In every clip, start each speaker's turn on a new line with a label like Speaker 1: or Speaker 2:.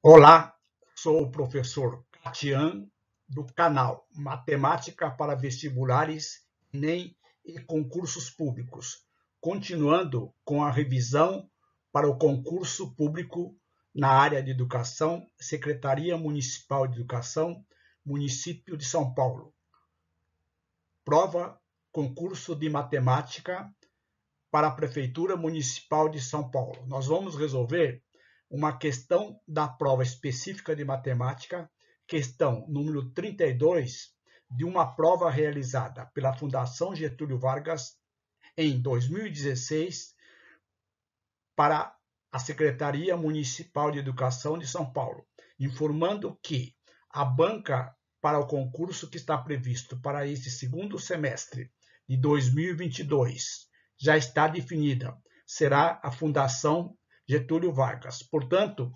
Speaker 1: Olá, sou o professor Catian do canal Matemática para Vestibulares, NEM e Concursos Públicos, continuando com a revisão para o concurso público na área de educação, Secretaria Municipal de Educação, Município de São Paulo. Prova concurso de matemática para a Prefeitura Municipal de São Paulo. Nós vamos resolver uma questão da prova específica de matemática, questão número 32 de uma prova realizada pela Fundação Getúlio Vargas em 2016 para a Secretaria Municipal de Educação de São Paulo, informando que a banca para o concurso que está previsto para este segundo semestre de 2022 já está definida. Será a Fundação Getúlio Vargas. Portanto,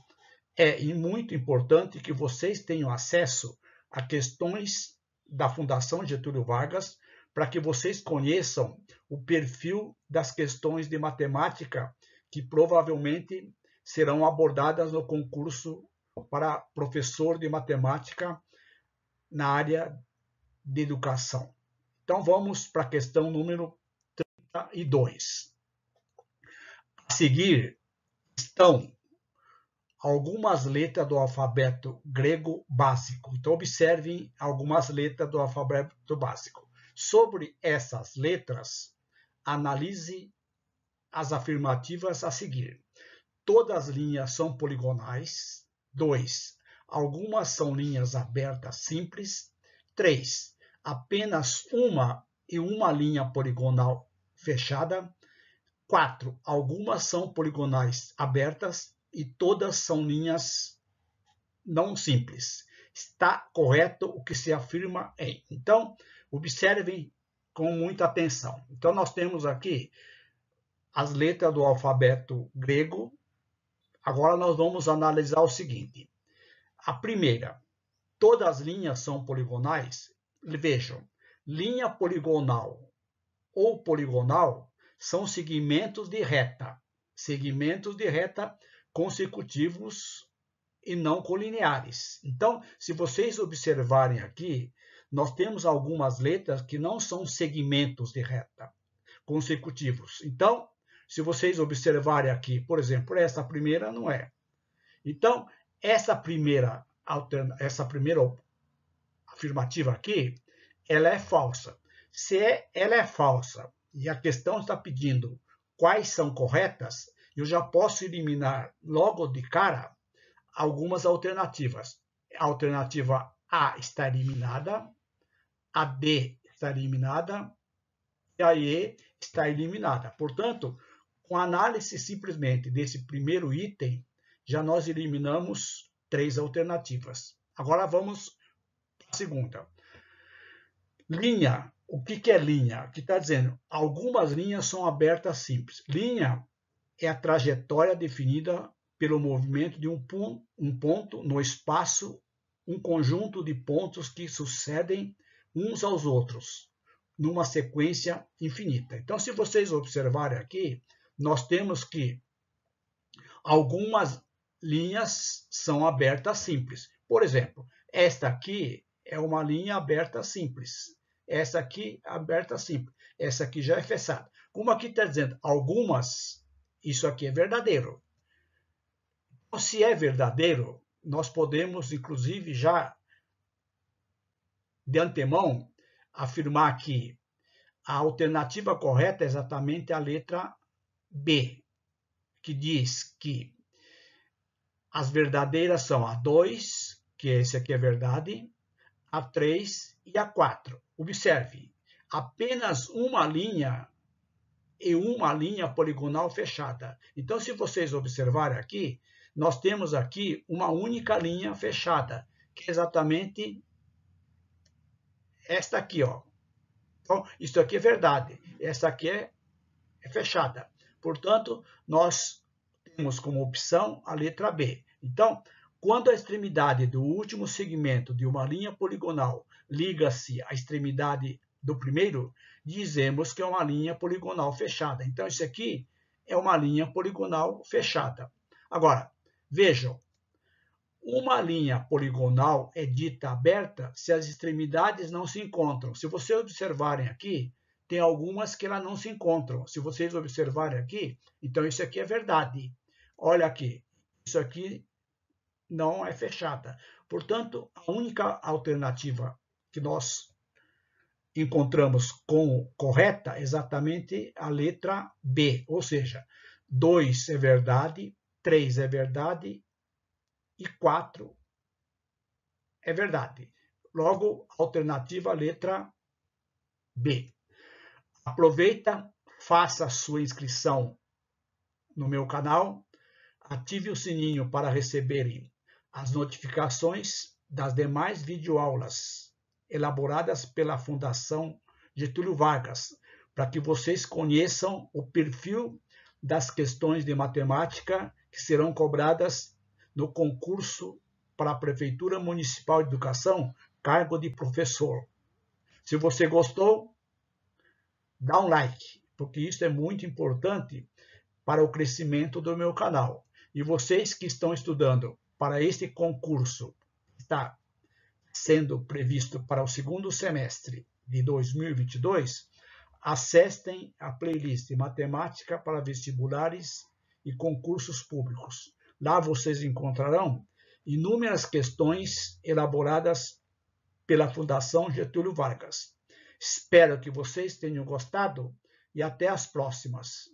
Speaker 1: é muito importante que vocês tenham acesso a questões da Fundação Getúlio Vargas para que vocês conheçam o perfil das questões de matemática que provavelmente serão abordadas no concurso para professor de matemática na área de educação. Então vamos para a questão número 32. A seguir, estão algumas letras do alfabeto grego básico. Então, observem algumas letras do alfabeto básico. Sobre essas letras, analise as afirmativas a seguir. Todas as linhas são poligonais. 2. Algumas são linhas abertas simples. 3. Apenas uma e uma linha poligonal fechada. 4. Algumas são poligonais abertas e todas são linhas não simples. Está correto o que se afirma em. Então, observem com muita atenção. Então, nós temos aqui as letras do alfabeto grego. Agora, nós vamos analisar o seguinte. A primeira, todas as linhas são poligonais? Vejam, linha poligonal ou poligonal são segmentos de reta. Segmentos de reta consecutivos e não colineares. Então, se vocês observarem aqui, nós temos algumas letras que não são segmentos de reta consecutivos. Então, se vocês observarem aqui, por exemplo, essa primeira não é. Então, essa primeira, essa primeira afirmativa aqui, ela é falsa. Se é, ela é falsa e a questão está pedindo quais são corretas, eu já posso eliminar logo de cara algumas alternativas. A alternativa A está eliminada, a D está eliminada e a E está eliminada. Portanto, com a análise simplesmente desse primeiro item, já nós eliminamos três alternativas. Agora vamos para a segunda. Linha o que, que é linha? Aqui está dizendo, algumas linhas são abertas simples. Linha é a trajetória definida pelo movimento de um, um ponto no espaço, um conjunto de pontos que sucedem uns aos outros, numa sequência infinita. Então, se vocês observarem aqui, nós temos que algumas linhas são abertas simples. Por exemplo, esta aqui é uma linha aberta simples essa aqui aberta simples, essa aqui já é fechada. Como aqui está dizendo algumas, isso aqui é verdadeiro. Então, se é verdadeiro, nós podemos, inclusive, já de antemão afirmar que a alternativa correta é exatamente a letra B, que diz que as verdadeiras são a 2, que esse aqui é verdade, a 3 e a 4. Observe, apenas uma linha e uma linha poligonal fechada. Então, se vocês observarem aqui, nós temos aqui uma única linha fechada, que é exatamente esta aqui, ó. Então, isso aqui é verdade. Essa aqui é, é fechada. Portanto, nós temos como opção a letra B. Então, quando a extremidade do último segmento de uma linha poligonal liga-se à extremidade do primeiro, dizemos que é uma linha poligonal fechada. Então, isso aqui é uma linha poligonal fechada. Agora, vejam, uma linha poligonal é dita aberta se as extremidades não se encontram. Se vocês observarem aqui, tem algumas que ela não se encontram. Se vocês observarem aqui, então isso aqui é verdade. Olha aqui, isso aqui não é fechada. Portanto, a única alternativa que nós encontramos com correta é exatamente a letra B, ou seja, 2 é verdade, 3 é verdade e 4 é verdade. Logo, alternativa letra B. Aproveita, faça sua inscrição no meu canal, ative o sininho para receberem as notificações das demais videoaulas elaboradas pela Fundação Getúlio Vargas, para que vocês conheçam o perfil das questões de matemática que serão cobradas no concurso para a Prefeitura Municipal de Educação, cargo de professor. Se você gostou, dá um like, porque isso é muito importante para o crescimento do meu canal. E vocês que estão estudando para este concurso que está sendo previsto para o segundo semestre de 2022, acessem a playlist Matemática para Vestibulares e Concursos Públicos. Lá vocês encontrarão inúmeras questões elaboradas pela Fundação Getúlio Vargas. Espero que vocês tenham gostado e até as próximas.